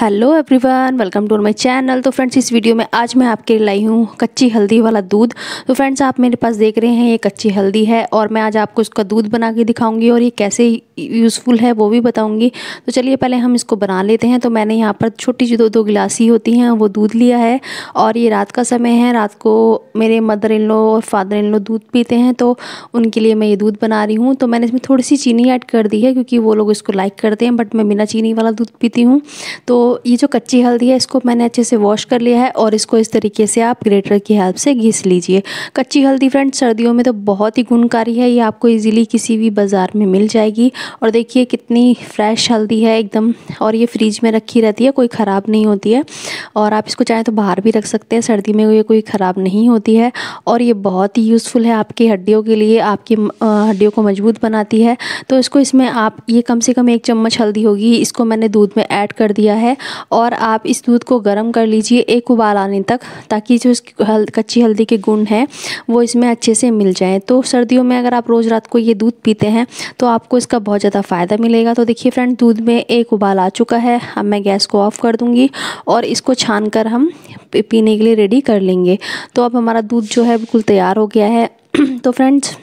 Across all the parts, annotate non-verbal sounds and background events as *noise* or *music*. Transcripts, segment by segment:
hello everyone welcome to my channel तो friends इस video में आज मैं आपके लिए लाई हूँ कच्ची हल्दी वाला दूध तो फ्रेंड्स आप मेरे पास देख रहे हैं ये कच्ची हल्दी है और मैं आज आपको इसका दूध बना के दिखाऊंगी और ये कैसे यूज़फुल है वो भी बताऊंगी तो चलिए पहले हम इसको बना लेते हैं तो मैंने यहाँ पर छोटी जो दो दो गिलासी होती हैं वो दूध लिया है और ये रात का समय है रात को मेरे मदर इन लो और फादर इन लो दूध पीते हैं तो उनके लिए मैं ये दूध बना रही हूँ तो मैंने इसमें थोड़ी सी चीनी ऐड कर दी है क्योंकि वो लोग इसको लाइक करते हैं बट मैं बिना चीनी वाला दूध पीती हूँ तो ये जो कच्ची हल्दी है इसको मैंने अच्छे से वॉश कर लिया है और इसको इस तरीके से आप ग्रेटर की हेल्प से घिस लीजिए कच्ची हल्दी फ्रेंड सर्दियों में तो बहुत ही गुणकारी है ये आपको इजीली किसी भी बाज़ार में मिल जाएगी और देखिए कितनी फ्रेश हल्दी है एकदम और ये फ्रिज में रखी रहती है कोई ख़राब नहीं होती है और आप इसको चाहें तो बाहर भी रख सकते हैं सर्दी में ये कोई ख़राब नहीं होती है और ये बहुत ही यूज़फुल है आपकी हड्डियों के लिए आपकी हड्डियों को मजबूत बनाती है तो इसको इसमें आप ये कम से कम एक चम्मच हल्दी होगी इसको मैंने दूध में ऐड कर दिया है और आप इस दूध को गर्म कर लीजिए एक उबाल आने तक ताकि जो इसकी हल, कच्ची हल्दी के गुण हैं वो इसमें अच्छे से मिल जाएँ तो सर्दियों में अगर आप रोज़ रात को ये दूध पीते हैं तो आपको इसका बहुत ज़्यादा फ़ायदा मिलेगा तो देखिए फ्रेंड दूध में एक उबाल आ चुका है अब मैं गैस को ऑफ़ कर दूँगी और इसको छान कर हम पीने के लिए रेडी कर लेंगे तो अब हमारा दूध जो है बिल्कुल तैयार हो गया है *clears throat* तो फ्रेंड्स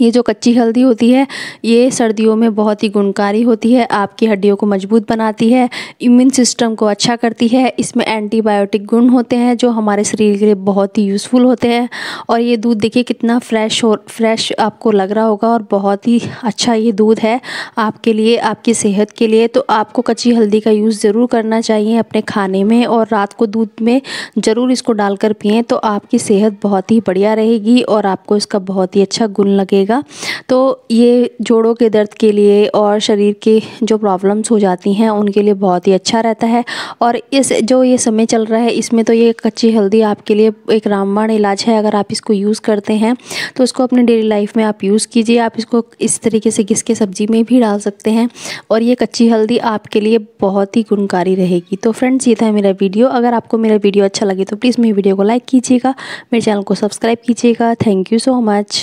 ये जो कच्ची हल्दी होती है ये सर्दियों में बहुत ही गुणकारी होती है आपकी हड्डियों को मजबूत बनाती है इम्यून सिस्टम को अच्छा करती है इसमें एंटीबायोटिक गुण होते हैं जो हमारे शरीर के लिए बहुत ही यूज़फुल होते हैं और ये दूध देखिए कितना फ्रेश हो फ्रेश आपको लग रहा होगा और बहुत ही अच्छा ये दूध है आपके लिए आपकी सेहत के लिए तो आपको कच्ची हल्दी का यूज़ ज़रूर करना चाहिए अपने खाने में और रात को दूध में ज़रूर इसको डालकर पिएँ तो आपकी सेहत बहुत ही बढ़िया रहेगी और आपको इसका बहुत ही अच्छा गुण लगेगा करिएगा तो ये जोड़ों के दर्द के लिए और शरीर के जो प्रॉब्लम्स हो जाती हैं उनके लिए बहुत ही अच्छा रहता है और इस जो ये समय चल रहा है इसमें तो ये कच्ची हल्दी आपके लिए एक रामबाण इलाज है अगर आप इसको यूज़ करते हैं तो इसको अपने डेली लाइफ में आप यूज़ कीजिए आप इसको इस तरीके से किसके सब्ज़ी में भी डाल सकते हैं और ये कच्ची हल्दी आपके लिए बहुत ही गुणकारी रहेगी तो फ्रेंड्स ये था मेरा वीडियो अगर आपको मेरा वीडियो अच्छा लगे तो प्लीज़ मेरी वीडियो को लाइक कीजिएगा मेरे चैनल को सब्सक्राइब कीजिएगा थैंक यू सो मच